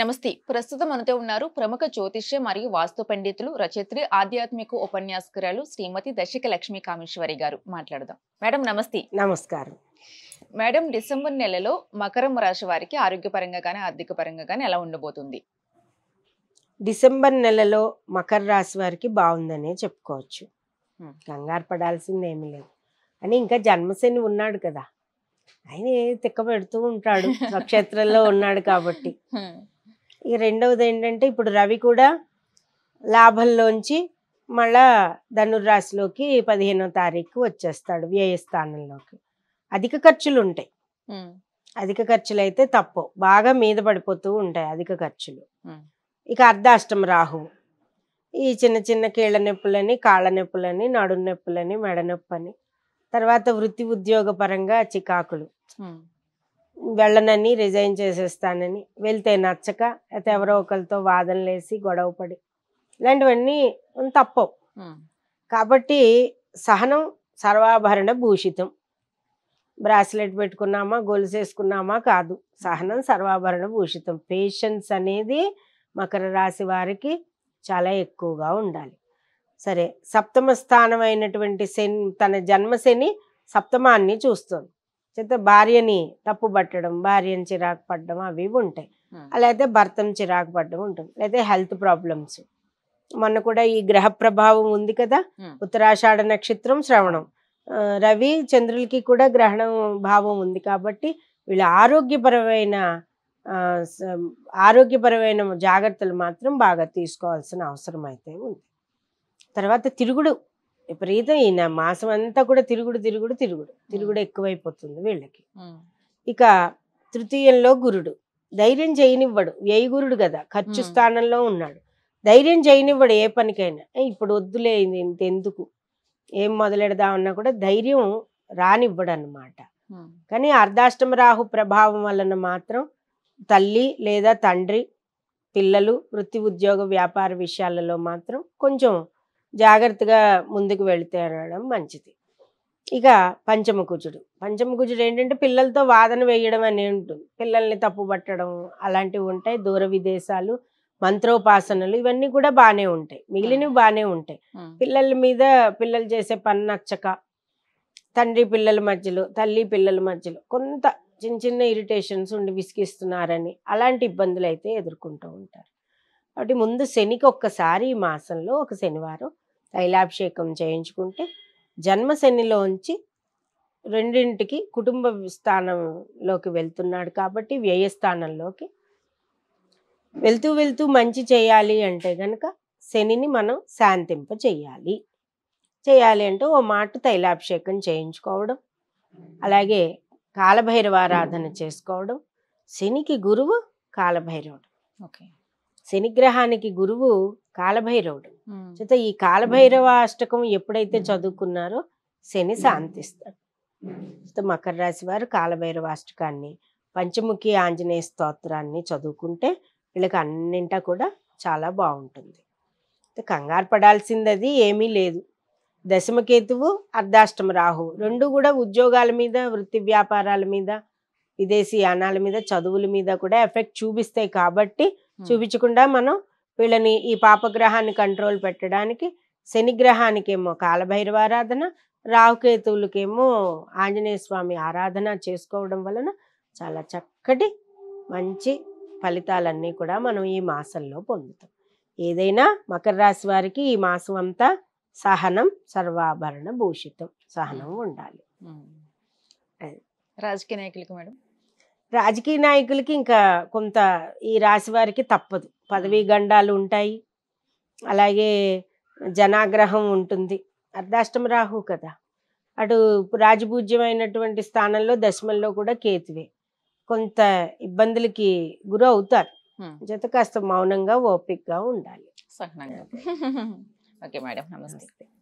నమస్తే ప్రస్తుతం మనతో ఉన్నారు ప్రముఖ జ్యోతిష్య మరియు వాస్తు పండితులు రచయిత్రి ఆధ్యాత్మిక ఉపన్యాసకురాలు శ్రీమతి దశిక లక్ష్మీ కామేశ్వరి గారు మాట్లాడదాం మేడం నమస్తే నమస్కారం మేడం డిసెంబర్ నెలలో మకరం రాశి వారికి ఆరోగ్యపరంగా కానీ ఆర్థిక పరంగా కానీ ఎలా ఉండబోతుంది డిసెంబర్ నెలలో మకర రాశి వారికి బాగుందనే చెప్పుకోవచ్చు కంగారు పడాల్సింది ఏమి లేదు అని ఇంకా జన్మశని ఉన్నాడు కదా ఆయన తిక్క పెడుతూ ఉంటాడు నక్షత్రంలో ఉన్నాడు కాబట్టి ఇక రెండవది ఏంటంటే ఇప్పుడు రవి కూడా లాభంలోంచి మళ్ళా ధనుర్రాశిలోకి పదిహేనో తారీఖు వచ్చేస్తాడు వ్యయస్థానంలోకి అధిక ఖర్చులు ఉంటాయి అధిక ఖర్చులు అయితే తప్పు బాగా మీద పడిపోతూ ఉంటాయి అధిక ఖర్చులు ఇక అర్ధాష్టం రాహు ఈ చిన్న చిన్న కీళ్ళ నొప్పులని కాళ్ళ నొప్పులని నడు నొప్పులని మెడ నొప్పని తర్వాత వృత్తి ఉద్యోగ పరంగా చికాకులు వెళ్ళనని రిజైన్ చేసేస్తానని వెళ్తే నచ్చక అయితే ఎవరో ఒకరితో వాదనలేసి గొడవ పడి ఇలాంటివన్నీ తప్పవు కాబట్టి సహనం సర్వాభరణ భూషితం బ్రాస్లెట్ పెట్టుకున్నామా గొలుసు వేసుకున్నామా కాదు సహనం సర్వాభరణ భూషితం పేషెన్స్ అనేది మకర రాశి వారికి చాలా ఎక్కువగా ఉండాలి సరే సప్తమ స్థానం అయినటువంటి శని తన జన్మశని సప్తమాన్ని చూస్తుంది చేత భార్యని తప్పు పట్టడం భార్యని చిరాకు పడడం అవి ఉంటాయి అలాగే భర్తను చిరాకు పడడం ఉంటుంది లేదా హెల్త్ ప్రాబ్లమ్స్ మొన్న కూడా ఈ గ్రహ ప్రభావం ఉంది కదా ఉత్తరాషాఢ నక్షత్రం శ్రవణం రవి చంద్రులకి కూడా గ్రహణం భావం ఉంది కాబట్టి వీళ్ళ ఆరోగ్యపరమైన ఆరోగ్యపరమైన జాగ్రత్తలు మాత్రం బాగా తీసుకోవాల్సిన అవసరం అయితే ఉంది తర్వాత తిరుగుడు విపరీతం ఈయన మాసం అంతా కూడా తిరుగుడు తిరుగుడు తిరుగుడు తిరుగుడు ఎక్కువైపోతుంది వీళ్ళకి ఇక తృతీయంలో గురుడు ధైర్యం చేయనివ్వడు గురుడు కదా ఖర్చు స్థానంలో ఉన్నాడు ధైర్యం చేయనివ్వడు ఏ పనికైనా ఇప్పుడు వద్దులే ఇంత ఎందుకు ఏం మొదలెడదామన్నా కూడా ధైర్యం రానివ్వడు అనమాట కానీ అర్ధాష్టమ రాహు ప్రభావం వలన మాత్రం తల్లి లేదా తండ్రి పిల్లలు వృత్తి ఉద్యోగ వ్యాపార విషయాలలో మాత్రం కొంచెం జాగ్రత్తగా ముందుకు వెళితే అనడం మంచిది ఇక పంచమ కుజుడు పంచమ కుజుడు ఏంటంటే పిల్లలతో వాదన వేయడం అనే ఉంటుంది పిల్లల్ని తప్పు పట్టడం అలాంటివి ఉంటాయి దూర విదేశాలు మంత్రోపాసనలు ఇవన్నీ కూడా బాగానే ఉంటాయి మిగిలినవి బాగానే ఉంటాయి పిల్లల మీద పిల్లలు చేసే పని నచ్చక తండ్రి పిల్లల మధ్యలో తల్లి పిల్లల మధ్యలో కొంత చిన్న చిన్న ఇరిటేషన్స్ ఉండి విసిగిస్తున్నారని అలాంటి ఇబ్బందులు అయితే ఎదుర్కొంటూ ఉంటారు కాబట్టి ముందు శనికి ఒక్కసారి ఈ మాసంలో ఒక శనివారం తైలాభిషేకం చేయించుకుంటే జన్మ శనిలో ఉంచి రెండింటికి కుటుంబ స్థానంలోకి వెళ్తున్నాడు కాబట్టి వ్యయస్థానంలోకి వెళ్తూ వెళ్తూ మంచి చేయాలి అంటే కనుక శనిని మనం శాంతింప చేయాలి చేయాలి అంటే ఓ మాట తైలాభిషేకం చేయించుకోవడం అలాగే కాలభైరవారాధన చేసుకోవడం శనికి గురువు కాలభైరవుడు ఓకే శనిగ్రహానికి గురువు కాలభైరవుడు చేత ఈ కాలభైరవ అష్టకం ఎప్పుడైతే చదువుకున్నారో శని శాంతిస్తాడు మకర రాశి వారు కాలభైరవ అష్టకాన్ని పంచముఖి ఆంజనేయ స్తోత్రాన్ని చదువుకుంటే వీళ్ళకి అన్నింటా కూడా చాలా బాగుంటుంది కంగారు పడాల్సింది అది ఏమీ లేదు దశమకేతువు అర్ధాష్టమ రాహు రెండు కూడా ఉద్యోగాల మీద వృత్తి వ్యాపారాల మీద విదేశీ యానాల మీద చదువుల మీద కూడా ఎఫెక్ట్ చూపిస్తాయి కాబట్టి చూపించకుండా మనం వీళ్ళని ఈ పాపగ్రహాన్ని కంట్రోల్ పెట్టడానికి శనిగ్రహానికేమో కాలభైరవారాధన రావుకేతువులకేమో ఆంజనేయ స్వామి ఆరాధన చేసుకోవడం వలన చాలా చక్కటి మంచి ఫలితాలన్నీ కూడా మనం ఈ మాసంలో పొందుతాం ఏదైనా మకర రాశి వారికి ఈ మాసం అంతా సహనం సర్వాభరణ భూషితం సహనం ఉండాలి రాజకీయ నాయకులకు మేడం రాజకీయ నాయకులకి ఇంకా కొంత ఈ రాశి వారికి తప్పదు పదవీ గండాలు ఉంటాయి అలాగే జనాగ్రహం ఉంటుంది అర్ధాష్టమ రాహు కదా అటు రాజపూజ్యమైనటువంటి స్థానంలో దశమంలో కూడా కేతువే కొంత ఇబ్బందులకి గురి అవుతారు జత కాస్త మౌనంగా ఓపిక్గా ఉండాలి ఓకే మేడం నమస్తే